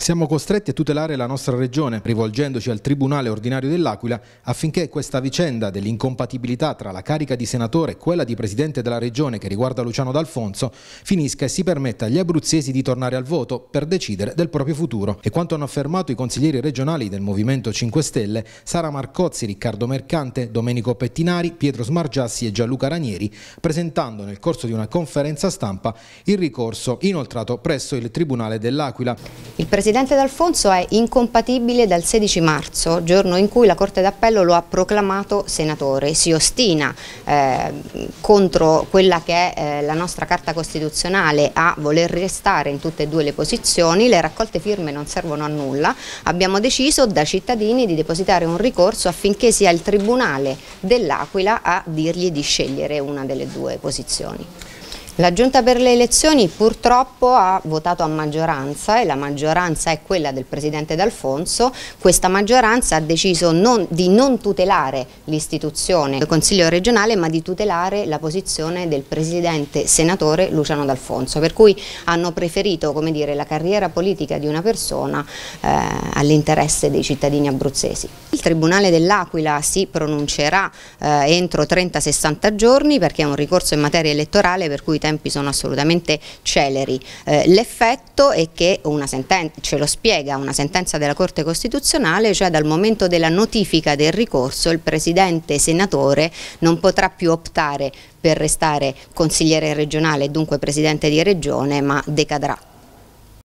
Siamo costretti a tutelare la nostra regione rivolgendoci al Tribunale ordinario dell'Aquila affinché questa vicenda dell'incompatibilità tra la carica di senatore e quella di presidente della regione che riguarda Luciano D'Alfonso finisca e si permetta agli abruzzesi di tornare al voto per decidere del proprio futuro. E quanto hanno affermato i consiglieri regionali del Movimento 5 Stelle, Sara Marcozzi, Riccardo Mercante, Domenico Pettinari, Pietro Smargiassi e Gianluca Ranieri, presentando nel corso di una conferenza stampa il ricorso inoltrato presso il Tribunale dell'Aquila. Il presidente presidente D'Alfonso è incompatibile dal 16 marzo, giorno in cui la Corte d'Appello lo ha proclamato senatore. Si ostina eh, contro quella che è eh, la nostra Carta Costituzionale a voler restare in tutte e due le posizioni. Le raccolte firme non servono a nulla. Abbiamo deciso da cittadini di depositare un ricorso affinché sia il Tribunale dell'Aquila a dirgli di scegliere una delle due posizioni. La giunta per le elezioni purtroppo ha votato a maggioranza e la maggioranza è quella del presidente D'Alfonso. Questa maggioranza ha deciso non, di non tutelare l'istituzione del Consiglio regionale ma di tutelare la posizione del presidente senatore Luciano D'Alfonso. Per cui hanno preferito dire, la carriera politica di una persona eh, all'interesse dei cittadini abruzzesi. Il Tribunale dell'Aquila si pronuncerà eh, entro 30-60 giorni perché è un ricorso in materia elettorale per cui i tempi tempi sono assolutamente celeri. Eh, L'effetto è che una sentenza, ce lo spiega una sentenza della Corte Costituzionale, cioè dal momento della notifica del ricorso il Presidente senatore non potrà più optare per restare consigliere regionale e dunque Presidente di Regione, ma decadrà